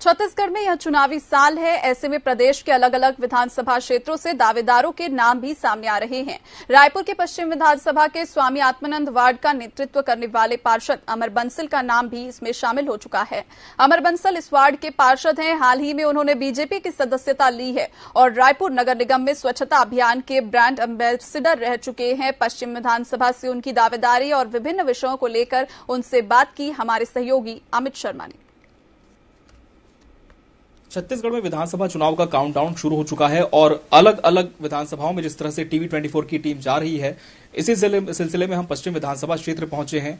छत्तीसगढ़ में यह चुनावी साल है ऐसे में प्रदेश के अलग अलग विधानसभा क्षेत्रों से दावेदारों के नाम भी सामने आ रहे हैं रायपुर के पश्चिम विधानसभा के स्वामी आत्मानंद वार्ड का नेतृत्व करने वाले पार्षद अमर बंसल का नाम भी इसमें शामिल हो चुका है अमर बंसल इस वार्ड के पार्षद हैं हाल ही में उन्होंने बीजेपी की सदस्यता ली है और रायपुर नगर निगम में स्वच्छता अभियान के ब्रांड एम्बेसडर रह चुके हैं पश्चिम विधानसभा से उनकी दावेदारी और विभिन्न विषयों को लेकर उनसे बात की हमारे सहयोगी अमित शर्मा ने छत्तीसगढ़ में विधानसभा चुनाव का काउंटडाउन शुरू हो चुका है और अलग अलग विधानसभाओं में जिस तरह से टीवी 24 की टीम जा रही है इसी सिलसिले में हम पश्चिम विधानसभा क्षेत्र पहुंचे हैं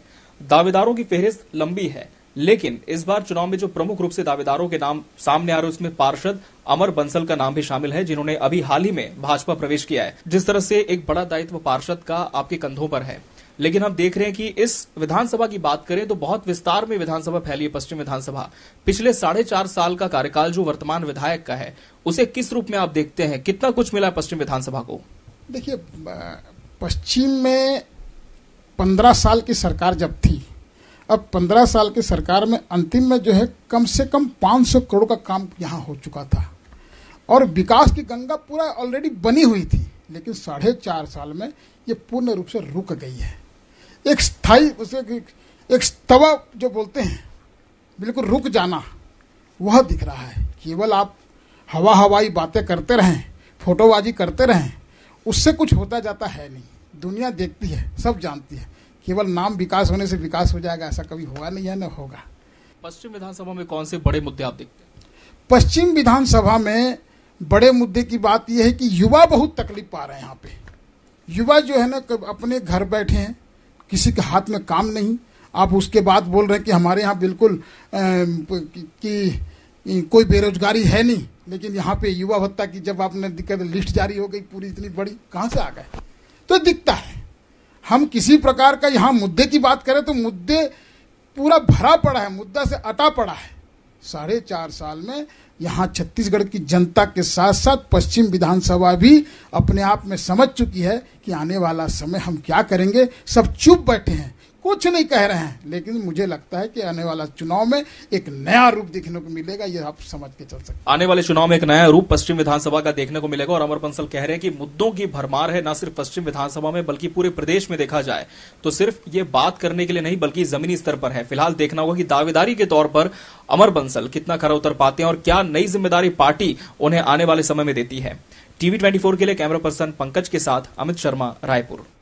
दावेदारों की फेहरिस्त लंबी है लेकिन इस बार चुनाव में जो प्रमुख रूप से दावेदारों के नाम सामने आ रहे उसमें पार्षद अमर बंसल का नाम भी शामिल है जिन्होंने अभी हाल ही में भाजपा प्रवेश किया है जिस तरह से एक बड़ा दायित्व पार्षद का आपके कंधों पर है लेकिन हम देख रहे हैं कि इस विधानसभा की बात करें तो बहुत विस्तार में विधानसभा फैली है पश्चिम विधानसभा पिछले साढ़े चार साल का कार्यकाल जो वर्तमान विधायक का है उसे किस रूप में आप देखते हैं कितना कुछ मिला पश्चिम विधानसभा को देखिए पश्चिम में पंद्रह साल की सरकार जब थी अब पंद्रह साल की सरकार में अंतिम में जो है कम से कम सौ करोड़ का काम यहाँ हो चुका था और विकास की गंगा पूरा ऑलरेडी बनी हुई थी लेकिन साढ़े चार साल में ये पूर्ण रूप से रुक गई है एक स्थाई उसके एक स्तव जो बोलते हैं बिल्कुल रुक जाना वह दिख रहा है केवल आप हवा हवाई बातें करते रहें फोटोबाजी करते रहें उससे कुछ होता जाता है नहीं दुनिया देखती है सब जानती है केवल नाम विकास होने से विकास हो जाएगा ऐसा कभी होगा नहीं है न होगा पश्चिम विधानसभा में कौन से बड़े मुद्दे आप देखते हैं पश्चिम विधानसभा में बड़े मुद्दे की बात यह है कि युवा बहुत तकलीफ पा रहे हैं यहाँ पे युवा जो है ना अपने घर बैठे हैं किसी के हाथ में काम नहीं आप उसके बाद बोल रहे हैं कि हमारे यहाँ बिल्कुल कि कोई बेरोजगारी है नहीं लेकिन यहाँ पे युवा भत्ता की जब आपने दिक्कत लिस्ट जारी हो गई पूरी इतनी बड़ी कहाँ से आ गए तो दिखता है हम किसी प्रकार का यहाँ मुद्दे की बात करें तो मुद्दे पूरा भरा पड़ा है मुद्दा से अटा पड़ा है साढ़े चार साल में यहाँ छत्तीसगढ़ की जनता के साथ साथ पश्चिम विधानसभा भी अपने आप में समझ चुकी है कि आने वाला समय हम क्या करेंगे सब चुप बैठे हैं कुछ नहीं कह रहे हैं लेकिन मुझे लगता है कि आने वाला चुनाव में एक नया रूप देखने को मिलेगा ये आप समझ के चल सकते आने वाले चुनाव में एक नया रूप पश्चिम विधानसभा का देखने को मिलेगा और अमर बंसल कह रहे हैं कि मुद्दों की भरमार है न सिर्फ पश्चिम विधानसभा में बल्कि पूरे प्रदेश में देखा जाए तो सिर्फ ये बात करने के लिए नहीं बल्कि जमीनी स्तर पर है फिलहाल देखना होगा कि दावेदारी के तौर पर अमर बंसल कितना खरा उतर पाते हैं और क्या नई जिम्मेदारी पार्टी उन्हें आने वाले समय में देती है टीवी ट्वेंटी के लिए कैमरा पर्सन पंकज के साथ अमित शर्मा रायपुर